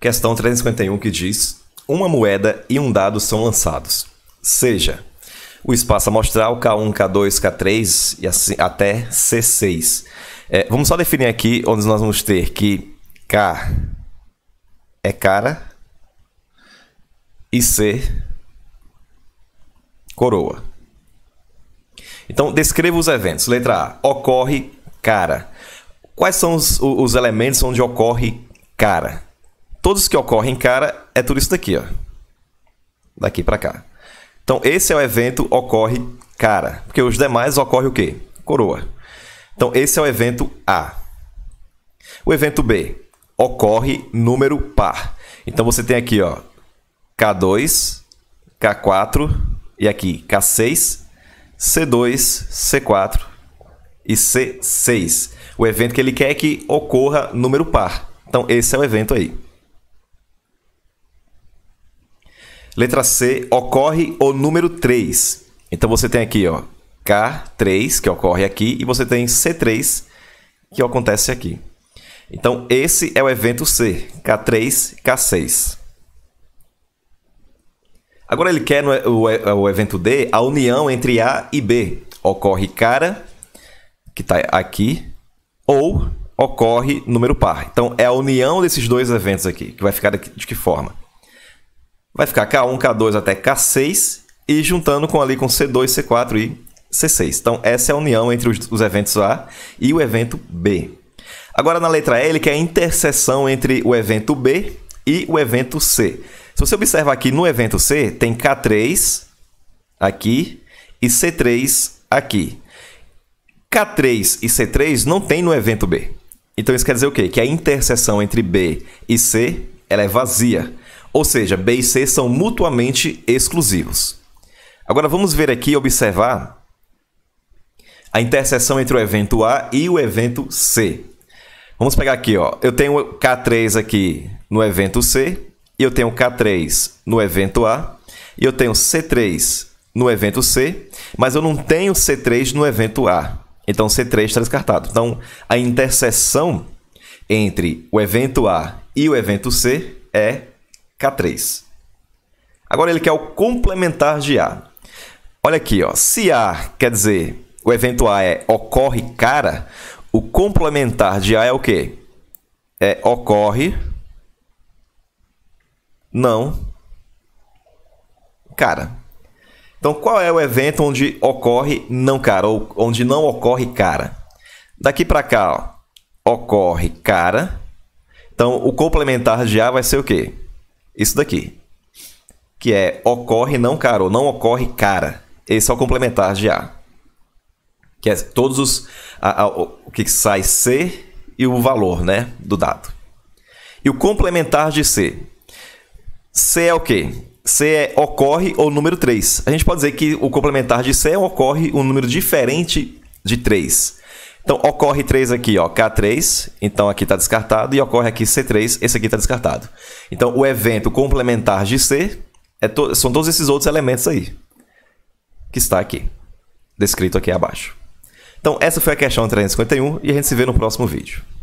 Questão 351 que diz: Uma moeda e um dado são lançados. Seja o espaço amostral K1, K2, K3 e assim até C6. É, vamos só definir aqui onde nós vamos ter que K é cara e C coroa. Então, descreva os eventos. Letra A, ocorre cara. Quais são os, os elementos onde ocorre cara? Todos que ocorrem, cara, é tudo isso daqui, ó. Daqui para cá. Então, esse é o evento ocorre cara, porque os demais ocorre o quê? Coroa. Então, esse é o evento A. O evento B ocorre número par. Então, você tem aqui, ó, K2, K4 e aqui K6, C2, C4 e C6. O evento que ele quer é que ocorra número par. Então, esse é o evento aí. Letra C, ocorre o número 3. Então você tem aqui, ó, K3, que ocorre aqui, e você tem C3, que acontece aqui. Então esse é o evento C, K3, K6. Agora ele quer no, o, evento D a união entre A e B. Ocorre cara, que está aqui, ou ocorre número par. Então é a união desses dois eventos aqui, que vai ficar de que forma? vai ficar K1, K2 até K6 e juntando com ali com C2, C4 e C6. Então essa é a união entre os, os eventos A e o evento B. Agora na letra E ele quer é a interseção entre o evento B e o evento C. Se você observar aqui no evento C, tem K3 aqui e C3 aqui. K3 e C3 não tem no evento B. Então isso quer dizer o quê? Que a interseção entre B e C ela é vazia. Ou seja, B e C são mutuamente exclusivos. Agora vamos ver aqui observar a interseção entre o evento A e o evento C. Vamos pegar aqui, ó. eu tenho K3 aqui no evento C, e eu tenho K3 no evento A, e eu tenho C3 no evento C, mas eu não tenho C3 no evento A. Então, C3 está descartado. Então, a interseção entre o evento A e o evento C é K3. Agora ele quer o complementar de A. Olha aqui, ó. se A quer dizer o evento A é ocorre cara, o complementar de A é o quê? É ocorre não cara. Então, qual é o evento onde ocorre não cara ou onde não ocorre cara? Daqui para cá, ó, ocorre cara. Então, o complementar de A vai ser o quê? isso daqui. Que é ocorre não caro, não ocorre cara. Esse é o complementar de A. Que é todos os. A, a, o que sai C e o valor né, do dado. E o complementar de C. C é o quê? C é ocorre ou número 3. A gente pode dizer que o complementar de C ocorre um número diferente de 3. Então ocorre 3 aqui, ó, K3, então aqui está descartado, e ocorre aqui C3, esse aqui está descartado. Então o evento complementar de C é to são todos esses outros elementos aí, que está aqui, descrito aqui abaixo. Então essa foi a questão 351 e a gente se vê no próximo vídeo.